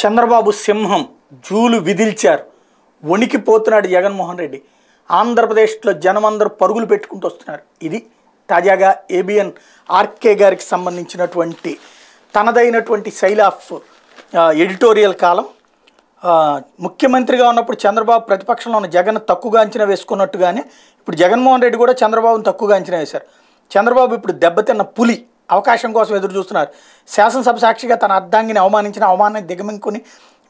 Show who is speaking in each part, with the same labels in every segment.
Speaker 1: చంద్రబాబు సింహం జూలు విధిల్చారు వణికిపోతున్నాడు జగన్మోహన్ రెడ్డి ఆంధ్రప్రదేశ్లో జనమందరూ పరుగులు పెట్టుకుంటూ వస్తున్నారు ఇది తాజాగా ఏబిఎన్ ఆర్కే గారికి సంబంధించినటువంటి తనదైనటువంటి శైలి ఆఫ్ ఎడిటోరియల్ కాలం ముఖ్యమంత్రిగా ఉన్నప్పుడు చంద్రబాబు ప్రతిపక్షంలో ఉన్న జగన్ తక్కువగా అంచనా వేసుకున్నట్టుగానే ఇప్పుడు జగన్మోహన్ రెడ్డి కూడా చంద్రబాబును తక్కువగా అంచనా వేశారు చంద్రబాబు ఇప్పుడు దెబ్బతిన్న పులి అవకాశం కోసం ఎదురు చూస్తున్నారు శాసనసభ సాక్షిగా తన అర్ధాంగిని అవమానించిన అవమానాన్ని దిగమింగుకుని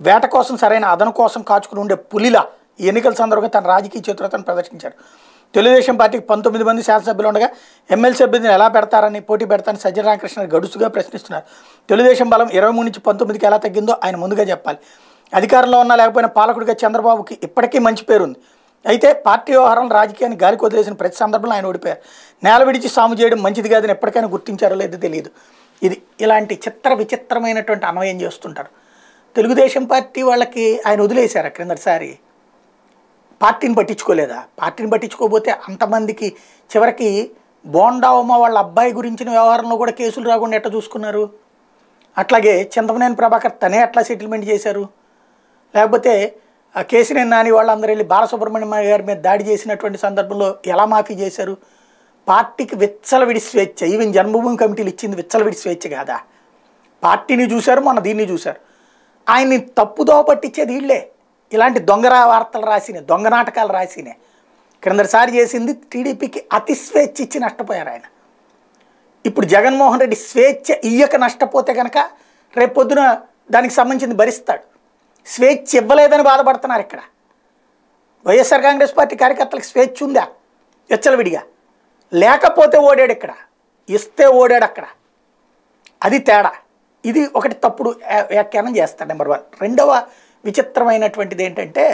Speaker 1: వేట కోసం సరైన అదను కోసం కాచుకుని ఉండే పులిలా ఎన్నికల సందర్భంగా తన రాజకీయ చేతులతను ప్రదర్శించారు తెలుగుదేశం పార్టీకి పంతొమ్మిది మంది శాసనసభ్యులు ఉండగా ఎమ్మెల్సీ అభ్యర్థిని ఎలా పెడతారని పోటీ పెడతారని సజ్జన రామకృష్ణ గడుసుగా ప్రశ్నిస్తున్నారు తెలుగుదేశం బలం ఇరవై మూడు నుంచి పంతొమ్మిదికి ఎలా తగ్గిందో ఆయన ముందుగా చెప్పాలి అధికారంలో ఉన్నా లేకపోయినా పాలకుడిగా చంద్రబాబుకి ఇప్పటికీ మంచి పేరుంది అయితే పార్టీ వ్యవహారం రాజకీయాన్ని గాలికి వదిలేసిన ప్రతి సందర్భంలో ఆయన ఓడిపోయారు నేల విడిచి సాము చేయడం మంచిది కాదని ఎప్పటికైనా గుర్తించారో లేదో తెలియదు ఇది ఇలాంటి చిత్ర విచిత్రమైనటువంటి అన్వయం చేస్తుంటారు తెలుగుదేశం పార్టీ వాళ్ళకి ఆయన వదిలేశారు క్రిందటిసారి పార్టీని పట్టించుకోలేదా పార్టీని పట్టించుకోబోతే అంతమందికి చివరికి బోండా ఉమ్మ వాళ్ళ అబ్బాయి గురించిన వ్యవహారంలో కూడా కేసులు రాకుండా ఎట్లా చూసుకున్నారు అట్లాగే చింతమనేని ప్రభాకర్ తనే అట్లా సెటిల్మెంట్ చేశారు లేకపోతే కేసీఆర్ నాని వాళ్ళందరూ వెళ్ళి బాలసుబ్రహ్మణ్యం గారి మీద దాడి చేసినటువంటి సందర్భంలో ఎలా మాఫీ చేశారు పార్టీకి విచ్చలవిడి స్వేచ్ఛ ఈవెన్ జన్మభూమి కమిటీలు ఇచ్చింది విచ్చలవిడి స్వేచ్ఛ కాదా పార్టీని చూశారు మొన్న దీన్ని చూశారు ఆయన్ని తప్పుదోవ పట్టించేది వీళ్ళే ఇలాంటి దొంగర వార్తలు రాసినాయి దొంగ నాటకాలు రాసినే క్రిందసారి చేసింది టీడీపీకి అతి స్వేచ్ఛ ఇచ్చి నష్టపోయారు ఆయన ఇప్పుడు జగన్మోహన్ రెడ్డి స్వేచ్ఛ ఇయ్యక నష్టపోతే కనుక రేపొద్దున దానికి సంబంధించింది భరిస్తాడు స్వేచ్ఛ ఇవ్వలేదని బాధపడుతున్నారు ఇక్కడ వైఎస్ఆర్ కాంగ్రెస్ పార్టీ కార్యకర్తలకు స్వేచ్ఛ ఉందా ఎచ్చలవిడిగా లేకపోతే ఓడాడు ఇక్కడ ఇస్తే ఓడాడు అక్కడ అది తేడా ఇది ఒకటి తప్పుడు వ్యాఖ్యానం చేస్తాడు నెంబర్ వన్ రెండవ విచిత్రమైనటువంటిది ఏంటంటే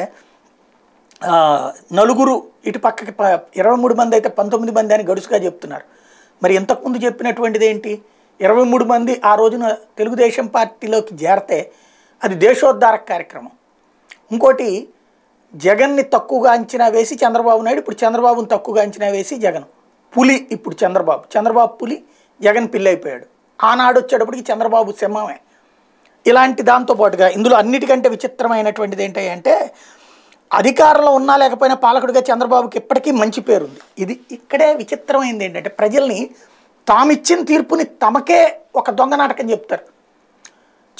Speaker 1: నలుగురు ఇటు పక్కకి ఇరవై మూడు మంది అయితే పంతొమ్మిది మంది అని గడుసుగా చెప్తున్నారు మరి ఇంతకుముందు చెప్పినటువంటిది ఏంటి ఇరవై మూడు మంది ఆ రోజున తెలుగుదేశం పార్టీలోకి చేరితే అది దేశోద్ధారక కార్యక్రమం ఇంకోటి జగన్ని తక్కువగా అంచనా వేసి చంద్రబాబు నాయుడు ఇప్పుడు చంద్రబాబుని తక్కువగా అంచనా వేసి జగన్ పులి ఇప్పుడు చంద్రబాబు చంద్రబాబు పులి జగన్ పిల్లి అయిపోయాడు ఆనాడు వచ్చేటప్పటికి చంద్రబాబు సింహమే ఇలాంటి దాంతో పాటుగా ఇందులో అన్నిటికంటే విచిత్రమైనటువంటిది ఏంటంటే అధికారంలో ఉన్నా లేకపోయినా పాలకుడిగా చంద్రబాబుకి ఇప్పటికీ మంచి పేరుంది ఇది ఇక్కడే విచిత్రమైంది ఏంటంటే ప్రజల్ని తామిచ్చిన తీర్పుని తమకే ఒక దొంగ నాటకం చెప్తారు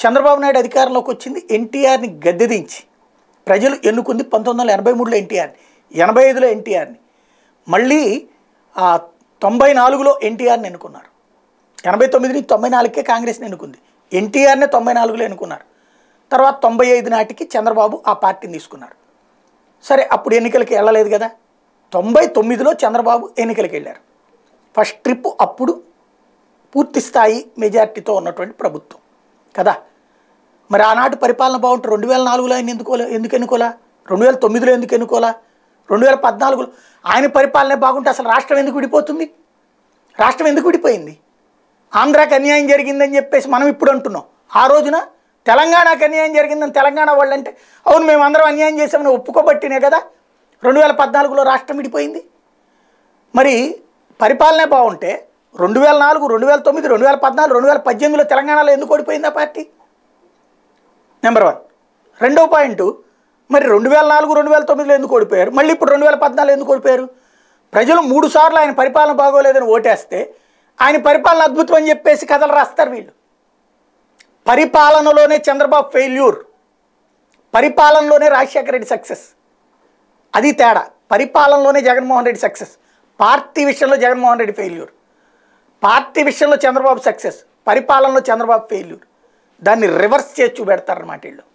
Speaker 1: చంద్రబాబు నాయుడు అధికారంలోకి వచ్చింది ఎన్టీఆర్ని గద్దెదించి ప్రజలు ఎన్నుకుంది పంతొమ్మిది వందల ఎనభై మూడులో ఎన్టీఆర్ని ఎనభై ఐదులో ఎన్టీఆర్ని మళ్ళీ తొంభై నాలుగులో ఎన్టీఆర్ని ఎన్నుకున్నారు ఎనభై తొమ్మిది నుంచి తొంభై నాలుగుకే కాంగ్రెస్ని ఎన్నుకుంది ఎన్టీఆర్నే తొంభై నాలుగులో ఎన్నుకున్నారు తర్వాత తొంభై ఐదు నాటికి చంద్రబాబు ఆ పార్టీని తీసుకున్నారు సరే అప్పుడు ఎన్నికలకి వెళ్ళలేదు కదా తొంభై తొమ్మిదిలో చంద్రబాబు ఎన్నికలకు వెళ్ళారు ఫస్ట్ ట్రిప్ అప్పుడు పూర్తి స్థాయి మెజార్టీతో ఉన్నటువంటి ప్రభుత్వం కదా మరి ఆనాటి పరిపాలన బాగుంటే రెండు వేల నాలుగులో ఆయన ఎందుకోలే ఎందుకు ఎన్నుకోలే రెండు వేల తొమ్మిదిలో ఎందుకు ఎన్నుకోలే రెండు వేల పద్నాలుగులో ఆయన పరిపాలనే బాగుంటే అసలు రాష్ట్రం ఎందుకు విడిపోతుంది రాష్ట్రం ఎందుకు విడిపోయింది ఆంధ్రాకి అన్యాయం జరిగిందని చెప్పేసి మనం ఇప్పుడు అంటున్నాం ఆ రోజున తెలంగాణకు అన్యాయం జరిగిందని తెలంగాణ వాళ్ళు అంటే అవును మేము అందరం అన్యాయం చేసామని ఒప్పుకోబట్టినే కదా రెండు వేల పద్నాలుగులో రాష్ట్రం విడిపోయింది మరి పరిపాలనే బాగుంటే రెండు వేల నాలుగు రెండు వేల తొమ్మిది రెండు వేల పద్నాలుగు రెండు వేల పద్దెనిమిదిలో తెలంగాణలో ఎందుకు ఓడిపోయింది ఆ పార్టీ నెంబర్ వన్ రెండవ పాయింట్ మరి రెండు వేల నాలుగు రెండు వేల తొమ్మిదిలో ఎందుకు ఓడిపోయారు మళ్ళీ ఇప్పుడు రెండు వేల పద్నాలుగు ఎందుకు ఓడిపోయారు ప్రజలు మూడు సార్లు ఆయన పరిపాలన బాగోలేదని ఓటేస్తే ఆయన పరిపాలన అద్భుతం అని చెప్పేసి కథలు రాస్తారు వీళ్ళు పరిపాలనలోనే చంద్రబాబు ఫెయిల్యూర్ పరిపాలనలోనే రాజశేఖర రెడ్డి సక్సెస్ అది తేడా పరిపాలనలోనే జగన్మోహన్ రెడ్డి సక్సెస్ పార్టీ విషయంలో జగన్మోహన్ రెడ్డి ఫెయిల్యూర్ పార్టీ విషయంలో చంద్రబాబు సక్సెస్ పరిపాలనలో చంద్రబాబు ఫెయిల్యూర్ దాన్ని రివర్స్ చేసి చూపెడతారన్నమాట వీళ్ళు